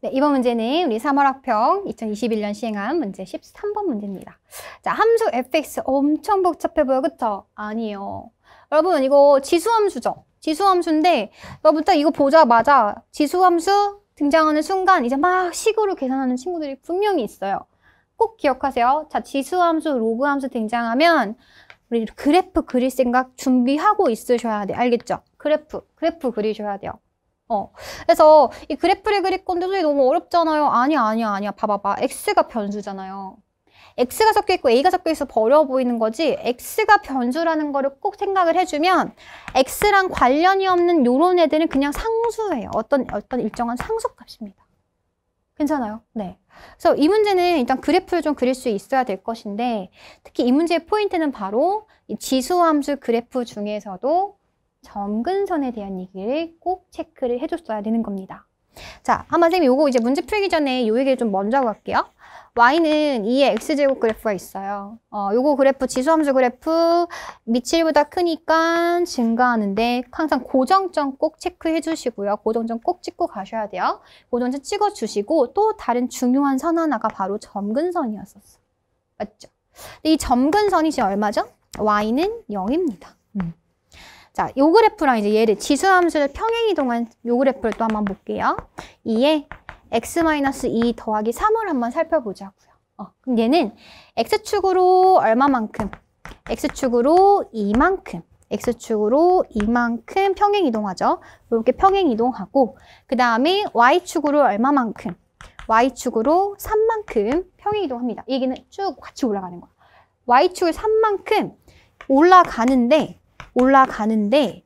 네, 이번 문제는 우리 3월학평 2021년 시행한 문제 13번 문제입니다. 자, 함수 fx 엄청 복잡해 보여, 그쵸? 아니에요. 여러분, 이거 지수함수죠? 지수함수인데, 여러분 딱 이거 보자마자 지수함수 등장하는 순간 이제 막 식으로 계산하는 친구들이 분명히 있어요. 꼭 기억하세요. 자, 지수함수, 로그함수 등장하면 우리 그래프 그릴 생각 준비하고 있으셔야 돼. 알겠죠? 그래프, 그래프 그리셔야 돼요. 어. 그래서 이 그래프를 그릴 건데 선생님 너무 어렵잖아요. 아니야, 아니야, 아니야. 봐봐봐. x가 변수잖아요. x가 섞여 있고 a가 섞여 있어 버려 보이는 거지 x가 변수라는 거를 꼭 생각을 해주면 x랑 관련이 없는 요런 애들은 그냥 상수예요. 어떤 어떤 일정한 상수값입니다. 괜찮아요? 네. 그래서 이 문제는 일단 그래프를 좀 그릴 수 있어야 될 것인데 특히 이 문제의 포인트는 바로 지수함수 그래프 중에서도 점근선에 대한 얘기를 꼭 체크를 해줬어야 되는 겁니다. 자, 한번 쌤이 거 이제 문제 풀기 전에 이 얘기를 좀 먼저 하고 갈게요. y는 2의 x제곱 그래프가 있어요. 어, 요거 그래프 지수함수 그래프 미칠보다 크니까 증가하는데 항상 고정점 꼭 체크해 주시고요. 고정점 꼭 찍고 가셔야 돼요. 고정점 찍어 주시고 또 다른 중요한 선 하나가 바로 점근선이었었어. 맞죠? 이 점근선이 지금 얼마죠? y는 0입니다. 자, 요 그래프랑 이제 얘를 지수함수를 평행이동한 요 그래프를 또 한번 볼게요. 2에 x-2 더하기 3을 한번 살펴보자고요. 어, 그럼 얘는 x축으로 얼마만큼, x축으로 2만큼, x축으로 이만큼 평행 이동하죠. 이렇게 평행 이동하고 그 다음에 y축으로 얼마만큼, y축으로 3만큼 평행 이동합니다. 얘기는 쭉 같이 올라가는 거야. y축을 3만큼 올라가는데 올라가는데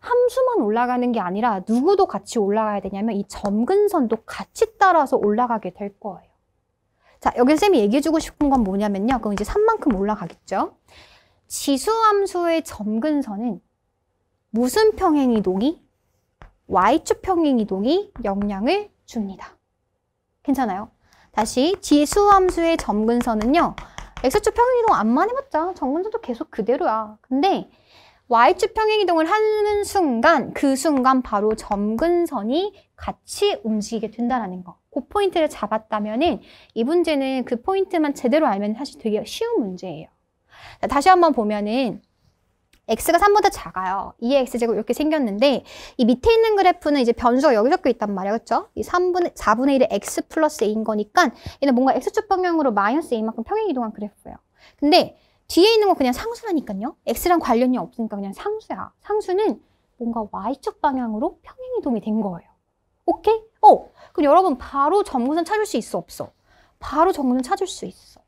함수만 올라가는 게 아니라 누구도 같이 올라가야 되냐면 이 점근선도 같이 따라서 올라가게 될 거예요. 자, 여기 서 쌤이 얘기해주고 싶은 건 뭐냐면요. 그럼 이제 3만큼 올라가겠죠. 지수함수의 점근선은 무슨 평행이동이? Y축 평행이동이 영향을 줍니다. 괜찮아요? 다시 지수함수의 점근선은요. X축 평행이동 안 많이 봤죠 정근선도 계속 그대로야. 근데 Y축 평행이동을 하는 순간 그 순간 바로 점근선이 같이 움직이게 된다는 거. 그 포인트를 잡았다면 은이 문제는 그 포인트만 제대로 알면 사실 되게 쉬운 문제예요. 다시 한번 보면은 x가 3보다 작아요. 2의 x제곱 이렇게 생겼는데 이 밑에 있는 그래프는 이제 변수가 여기 적혀 있단 말이에요. 그렇죠? 이 3분의 4분의 1의 x 플러스 a인 거니까 얘는 뭔가 x축 방향으로 마이너스 a만큼 평행 이동한 그래프예요. 근데 뒤에 있는 건 그냥 상수라니까요. x랑 관련이 없으니까 그냥 상수야. 상수는 뭔가 y축 방향으로 평행 이동이 된 거예요. 오케이? 어, 그럼 여러분 바로 정근선 찾을 수 있어 없어? 바로 정근선 찾을 수 있어.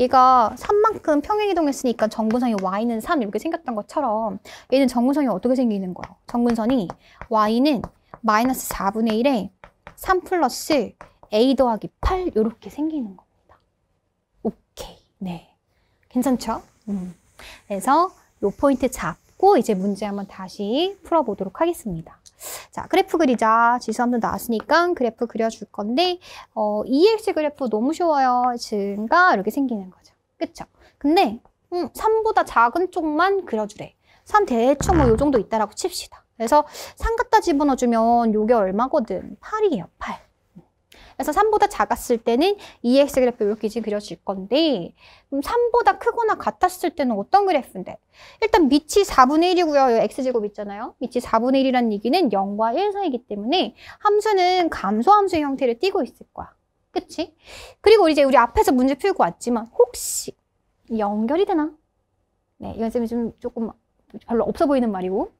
얘가 3만큼 평행이동했으니까 정근선이 y는 3 이렇게 생겼던 것처럼 얘는 정근선이 어떻게 생기는 거예요? 정근선이 y는 마이너스 4분의 1에 3 플러스 a 더하기 8 이렇게 생기는 겁니다. 오케이. 네. 괜찮죠? 음. 그래서 요 포인트 잡고 이제 문제 한번 다시 풀어보도록 하겠습니다. 자, 그래프 그리자. 지수 함수 나왔으니까 그래프 그려줄 건데 어, EX 그래프 너무 쉬워요. 증가 이렇게 생기는 거죠. 그쵸? 근데 음, 3보다 작은 쪽만 그려주래. 3 대충 뭐 요 정도 있다라고 칩시다. 그래서 3 갖다 집어넣어주면 요게 얼마거든? 8이에요, 8. 그래서 3보다 작았을 때는 EX 그래프 이렇게 그려질 건데 3보다 크거나 같았을 때는 어떤 그래프인데? 일단 밑이 4분의 1이고요. X제곱 있잖아요. 밑이 4분의 1이라는 얘기는 0과 1 사이이기 때문에 함수는 감소함수 의 형태를 띄고 있을 거야. 그치? 그리고 이제 우리 앞에서 문제 풀고 왔지만 혹시 연결이 되나? 네, 이건 쌤이 좀 조금 별로 없어 보이는 말이고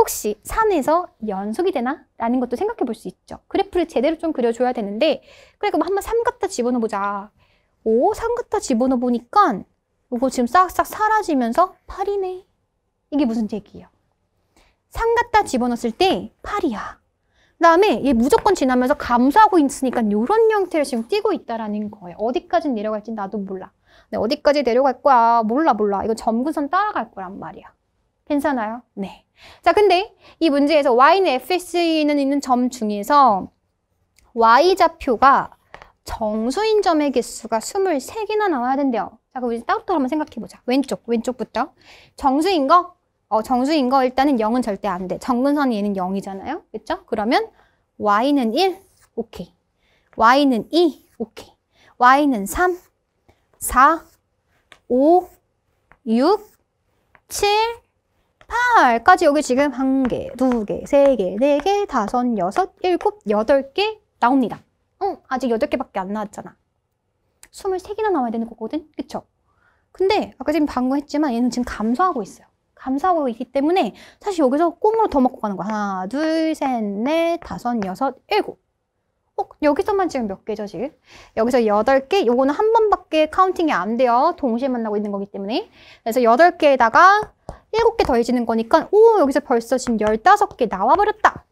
혹시 3에서 연속이 되나? 라는 것도 생각해 볼 수 있죠. 그래프를 제대로 좀 그려줘야 되는데 그래 그 한번 3 갖다 집어넣어 보자. 오, 3 갖다 집어넣어 보니까 이거 지금 싹싹 사라지면서 8이네. 이게 무슨 얘기예요? 3 갖다 집어넣었을 때 8이야. 그 다음에 얘 무조건 지나면서 감소하고 있으니까 이런 형태를 지금 띄고 있다라는 거예요. 어디까지 내려갈지 나도 몰라. 네, 어디까지 내려갈 거야? 몰라 몰라. 이거 점근선 따라갈 거란 말이야. 괜찮아요? 네. 자, 근데 이 문제에서 y는 fx는 있는 점 중에서 y좌표가 정수인 점의 개수가 23개나 나와야 된대요. 자, 그럼 이제 따로따로 한번 생각해보자. 왼쪽, 왼쪽부터. 정수인 거? 어, 정수인 거 일단은 0은 절대 안 돼. 정근선 얘는 0이잖아요. 그렇죠 그러면 y는 1, 오케이. y는 2, 오케이. y는 3, 4, 5, 6, 7, 8까지 여기 지금 한 개, 두 개, 세 개, 네 개, 다섯, 여섯, 일곱, 여덟 개 나옵니다. 응, 어, 아직 여덟 개밖에 안 나왔잖아. 23개나 나와야 되는 거거든? 그쵸? 근데 아까 지금 방금 했지만 얘는 지금 감소하고 있어요. 감소하고 있기 때문에 사실 여기서 꿈으로더 먹고 가는 거야. 하나, 둘, 셋, 넷, 다섯, 여섯, 일곱. 어, 여기서만 지금 몇 개죠, 지금? 여기서 여덟 개 요거는 한 번밖에 카운팅이 안 돼요. 동시에 만나고 있는 거기 때문에. 그래서 여덟 개에다가 7개 더해지는 거니까 오 여기서 벌써 지금 1 5개 나와버렸다.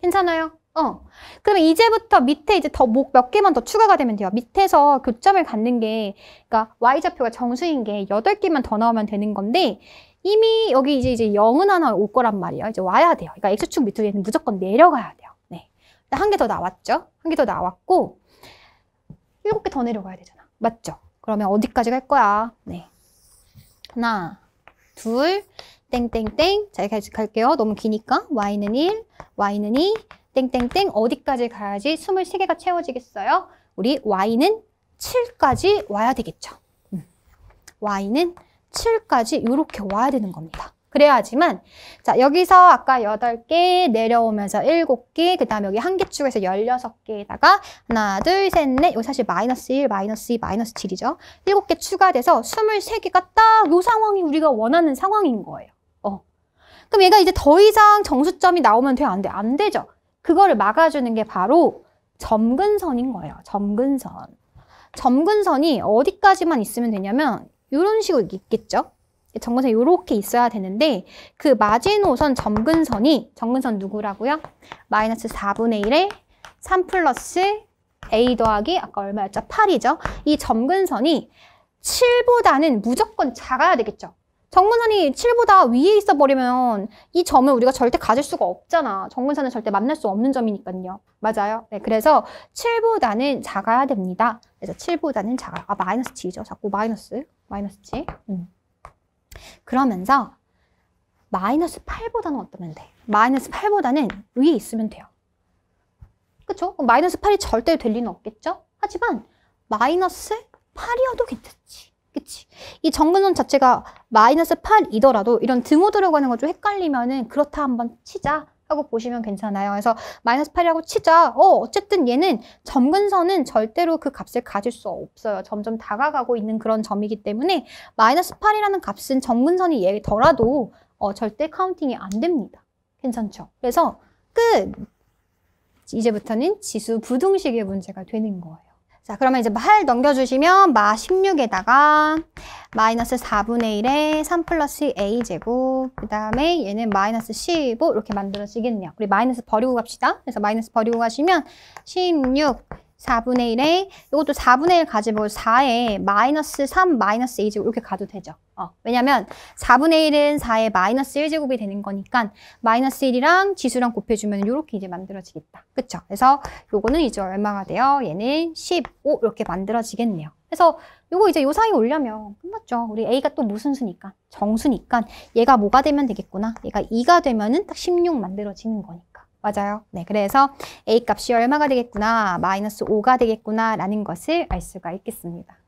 괜찮아요? 어. 그러면 이제부터 밑에 이제 더목몇 개만 더 추가가 되면 돼요. 밑에서 교점을 갖는 게, 그러니까 Y좌표가 정수인 게8 개만더 나오면 되는 건데, 이미 여기 이제 이제 0은 하나 올 거란 말이에요. 이제 와야 돼요. 그러니까 X축 밑으로는 얘 무조건 내려가야 돼요. 네. 한개 더 나왔죠? 한 개 더 나왔고, 7개더 내려가야 되잖아. 맞죠? 그러면 어디까지 갈 거야? 네. 하나, 둘, 땡땡땡. 자, 여기까지 갈게요. 너무 기니까. y는 1, y는 2, 땡땡땡. 어디까지 가야지 23개가 채워지겠어요? 우리 y는 7까지 와야 되겠죠. 음. y는 7까지 이렇게 와야 되는 겁니다. 그래야지만 자 여기서 아까 8개 내려오면서 7개 그다음 여기 한개 축에서 16개에다가 하나 둘셋넷 이거 사실 마이너스 1 마이너스 2 마이너스 7이죠 7개 추가돼서 23개가 딱요 상황이 우리가 원하는 상황인 거예요 어. 그럼 얘가 이제 더 이상 정수점이 나오면 돼안 돼? 안 되죠 그거를 막아주는 게 바로 점근선인 거예요 점근선 점근선이 어디까지만 있으면 되냐면 이런 식으로 있겠죠 정근선이 이렇게 있어야 되는데 그 마지노선 점근선이 점근선 누구라고요? 마이너스 4분의 1에 3 플러스 A 더하기 아까 얼마였죠? 8이죠. 이 점근선이 7보다는 무조건 작아야 되겠죠. 정근선이 7보다 위에 있어 버리면 이 점을 우리가 절대 가질 수가 없잖아. 정근선은 절대 만날 수 없는 점이니까요. 맞아요. 네, 그래서 7보다는 작아야 됩니다. 그래서 7보다는 작아요. 아, 마이너스 G죠. 자꾸 마이너스, 마이너스 G. 음. 그러면서 마이너스 8보다는 어떠면 돼? 마이너스 8보다는 위에 있으면 돼요. 그쵸? 마이너스 8이 절대 될 리는 없겠죠? 하지만 마이너스 8이어도 괜찮지. 그치? 이 정근선 자체가 마이너스 8이더라도 이런 등호 들어가는 거 좀 헷갈리면은 그렇다 한번 치자. 하고 보시면 괜찮아요. 그래서 마이너스 8이라고 치자. 어, 어쨌든 얘는 점근선은 절대로 그 값을 가질 수 없어요. 점점 다가가고 있는 그런 점이기 때문에 마이너스 8이라는 값은 점근선이 얘더라도 어, 절대 카운팅이 안 됩니다. 괜찮죠? 그래서 끝! 이제부터는 지수 부등식의 문제가 되는 거예요. 자 그러면 이제 8 넘겨주시면 마 16에다가 마이너스 4분의 1에 3 플러스 a 제곱 그 다음에 얘는 마이너스 15 이렇게 만들어지겠네요 우리 마이너스 버리고 갑시다 그래서 마이너스 버리고 가시면 16 4분의 1에 이것도 4분의 1 가지고 4에 마이너스 3 마이너스 2제곱 이렇게 가도 되죠 어, 왜냐면 4분의 1은 4의 마이너스 1제곱이 되는 거니까 마이너스 1이랑 지수랑 곱해주면 이렇게 이제 만들어지겠다. 그쵸? 그래서 요거는 이제 얼마가 돼요? 얘는 15 이렇게 만들어지겠네요. 그래서 요거 이제 요 사이 올려면 끝났죠. 우리 A가 또 무슨 수니까? 정수니까 얘가 뭐가 되면 되겠구나. 얘가 2가 되면은 딱 16 만들어지는 거니까. 맞아요. 네, 그래서 A 값이 얼마가 되겠구나, 마이너스 5가 되겠구나 라는 것을 알 수가 있겠습니다.